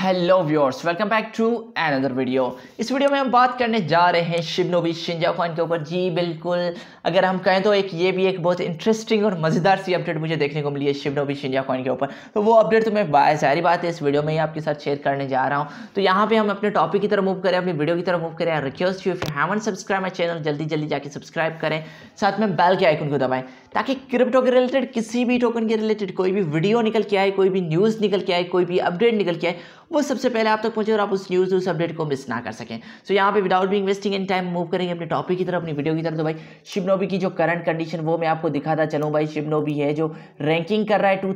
hello viewers welcome back to another video इस video में हम बात करने जा रहे हैं शिबनोबी शिंजा कॉइन के ऊपर जी बिल्कुल अगर हम कहें तो एक ये भी एक बहुत इंटरेस्टिंग और मज़ेदार सी अपडेट मुझे देखने को मिली है शिबनोबी शिंजा कॉइन के ऊपर तो वो अपडेट तो मैं सारी बात है इस वीडियो में ही आपके साथ शेयर करने जा रहा हूँ तो यहाँ पर हम अपने टॉपिक की तरफ मूव करें अपनी वीडियो की तरफ मूव करें request you you haven't subscribe my channel जल्दी जल्दी जाकर सब्सक्राइब करें साथ में बैल के आइकन को दबाएँ ताकि क्रिप्टो के रिलेटेड किसी भी टोकन के रिलेटेड कोई भी वीडियो निकल के आए कोई भी न्यूज़ निकल के आए कोई भी अपडेट निकल के आए वो सबसे पहले आप तक पहुंचे और आप उस न्यूज़ उस अपडेट को मिस ना कर सकें सो यहाँ पे विदाउट भी इन्वेस्टिंग इन टाइम मूव करेंगे अपने टॉपिक की तरफ अपनी वीडियो की तरफ तो भाई शिवनोबी की जो करंट कंडीशन वो मैं आपको दिखाता चलूँ भाई शिवनोबी है जो रैंकिंग कर रहा है टू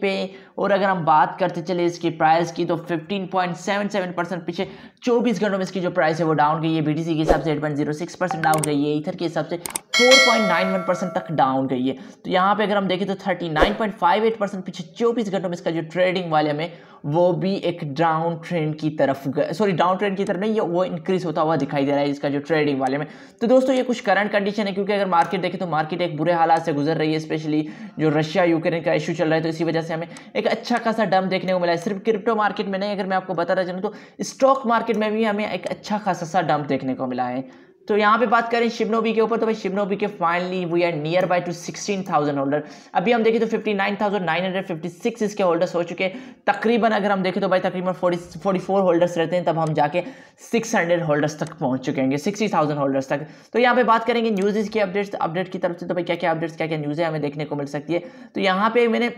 पे और अगर हम बात करते चले इसकी प्राइस की तो फिफ्टीन पीछे चौबीस घंटों में इसकी जो प्राइस है वो डाउन गई है बी के हिसाब से एट डाउन गई है इथर के हिसाब से फोर परसेंट तक डाउन गई है तो यहाँ पे अगर हम देखें तो थर्टी परसेंट पीछे 24 घंटों में इसका जो ट्रेडिंग वाले हमें वो भी एक डाउन ट्रेंड की तरफ सॉरी डाउन ट्रेंड की तरफ नहीं वो इंक्रीज होता हुआ दिखाई दे रहा है इसका जो ट्रेडिंग वाले में तो दोस्तों ये कुछ करंट कंडीशन है क्योंकि अगर मार्केट देखें तो मार्केट एक बुरे हालात से गुजर रही है स्पेशली जो रशिया यूक्रेन का इशू चल रहा है तो इसी वजह से हमें एक अच्छा खासा डम देखने को मिला है सिर्फ क्रिप्टो मार्केट में नहीं अगर मैं आपको बताना चाहूँ तो स्टॉक मार्केट में भी हमें एक अच्छा खासा सा डम देखने को मिला है तो यहाँ पे बात करें शिवनोबी के ऊपर तो भाई शिवनोबी के finally we are near by to 16,000 holder अभी हम देखें तो 59,956 इसके होल्डर्स हो चुके हैं तकरीबन अगर हम देखें तो भाई तकरीबन 40 44 होल्डर्स रहते हैं तब हम जाके 600 होल्डर्स तक पहुँच चुके सिक्सटी 60,000 होल्डर्स तक तो यहाँ पे बात करेंगे न्यूज़ की अपडेट्स अपडेट की तरफ से तो भाई क्या क्या अपडेट्स क्या क्या है हमें देखने को मिल सकती है तो यहाँ पर मैंने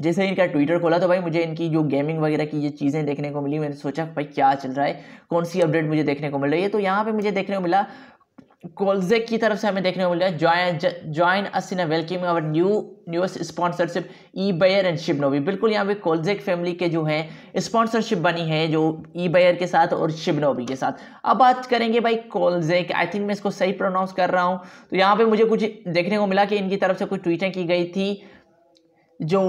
जैसे ही इनका ट्विटर खोला तो भाई मुझे इनकी जो गेमिंग वगैरह की ये चीज़ें देखने को मिली मैंने सोचा भाई क्या चल रहा है कौन सी अपडेट मुझे देखने को मिल रही है तो यहाँ पे मुझे देखने को मिला कोल्जेक की तरफ से हमें देखने को मिल रहा है join us in welcome our new newest sponsorship ई बैर एंड शिबनोवी बिल्कुल यहाँ पे कोल्जेक फैमिली के जो हैं स्पॉन्सरशिप बनी है जो ई बैर के साथ और शिबनोवी के साथ अब बात करेंगे भाई कोल्जेक आई थिंक मैं इसको सही प्रोनाउंस कर रहा हूँ तो यहाँ पे मुझे कुछ देखने को मिला कि इनकी तरफ से कुछ ट्वीटें की गई थी जो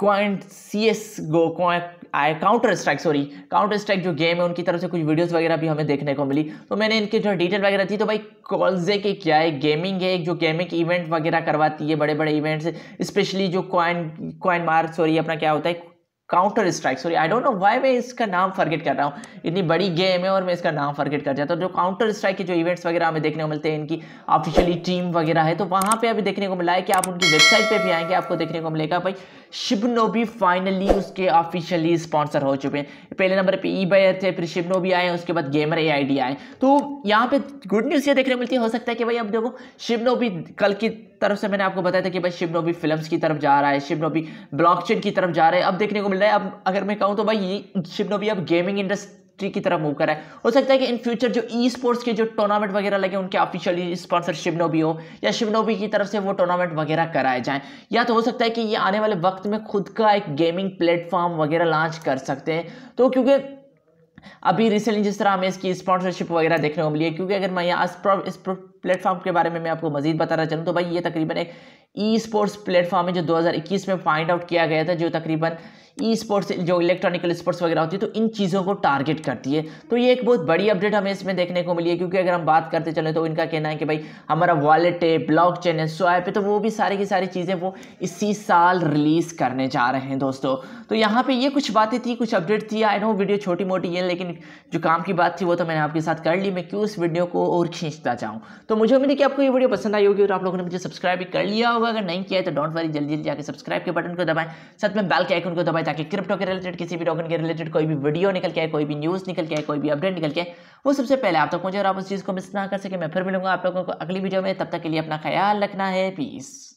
क्वाइंट C S go I counter strike sorry counter strike जो गेम है उनकी तरफ से कुछ वीडियोस वगैरह भी हमें देखने को मिली तो मैंने इनकी जो डिटेल वगैरह थी तो भाई कॉल्जे के क्या है गेमिंग है जो गेमिंग इवेंट वगैरह करवाती है बड़े बड़े इवेंट्स स्पेशली जो क्वाइन क्वाइन मार्क सॉरी अपना क्या होता है counter strike sorry I don't know why मैं इसका नाम फॉरगेट कर रहा हूँ इतनी बड़ी गेम है और मैं इसका नाम फॉरगेट कर जाता हूँ तो जो काउंटर स्ट्राइक के जो इवेंट्स वगैरह हमें देखने को मिलते हैं इनकी ऑफिशियली टीम वगैरह है तो वहाँ पे अभी देखने को मिला है कि आप उनकी वेबसाइट पे भी आएंगे आपको देखने को मिलेगा भाई शिवनोबी फाइनली उसके ऑफिशियली स्पॉन्सर हो चुके हैं पहले नंबर पे ई बाई थे फिर शिबनोबी आए उसके बाद गेमर ए आई डी आए तो यहाँ पे गुड न्यूज़ ये देखने को मिलती है हो सकता है कि भाई अब देखो शिबनोबी कल की तरफ से मैंने आपको बताया था कि भाई शिवनोबी फिल्म्स की तरफ जा रहा है शिवनोबी ब्लॉकचेन की तरफ जा रहा है अब देखने को मिल रहा है अब अगर मैं कहूँ तो भाई शिवनोबी अब गेमिंग इंडस्ट्री इंडस्ट्री की तरफ मूव करा है हो सकता है कि इन फ्यूचर जो ई स्पोर्ट्स के जो टूर्नामेंट वगैरह लगे उनके ऑफिशियली स्पॉन्सर शिवनोबी हो या शिवनोबी की तरफ से वो टूर्नामेंट वगैरह कराए जाएँ या तो हो सकता है कि ये आने वाले वक्त में खुद का एक गेमिंग प्लेटफॉर्म वगैरह लॉन्च कर सकते हैं तो क्योंकि अभी रिसेंटली जिस तरह हमें इसकी स्पॉन्सरशिप वगैरह देखने को मिली है क्योंकि अगर मैं यहाँ इस प्लेटफॉर्म के बारे में मैं आपको मजीद बताना चाहूँ तो भाई ये तकरीबन एक ई स्पोर्ट्स प्लेटफॉर्म है जो 2021 में फाइंड आउट किया गया था जो तकरीबन ई स्पोर्ट्स जो इलेक्ट्रॉनिकल स्पोर्ट्स वगैरह होती है तो इन चीज़ों को टारगेट करती है तो ये एक बहुत बड़ी अपडेट हमें इसमें देखने को मिली है क्योंकि अगर हम बात करते चले तो इनका कहना है कि भाई हमारा वॉलेट है ब्लॉक चेन है स्वाइप है तो वो भी सारी की सारी चीज़ें वो इसी साल रिलीज़ करने जा रहे हैं दोस्तों तो यहाँ पर ये कुछ बातें थी कुछ अपडेट थी आई नो वीडियो छोटी मोटी है लेकिन जो काम की बात थी वो तो मैंने आपके साथ कर ली मैं क्यों उस वीडियो को और खींचता चाहूँ तो मुझे उम्मीद है कि आपको ये वीडियो पसंद आई होगी और आप लोगों ने मुझे सब्सक्राइब भी कर लिया होगा अगर नहीं किया है तो डोंट वरी जल्दी जल्दी जाकर सब्सक्राइब के बटन को दबाएं साथ में बेल के आइकन को दबाएं जाके क्रिप्टो के रिलेटेड किसी भी टोकन के रिलेटेड कोई भी वीडियो निकल के आए कोई भी न्यूज़ निकल के आए कोई भी अपडेट निकल के वो सबसे पहले आप तक तो पहुँचे और आप उस चीज़ को मिस ना कर सके मैं फिर मिलूंगा आप लोगों को अगली वीडियो में तब तक के लिए अपना ख्याल रखना है पीस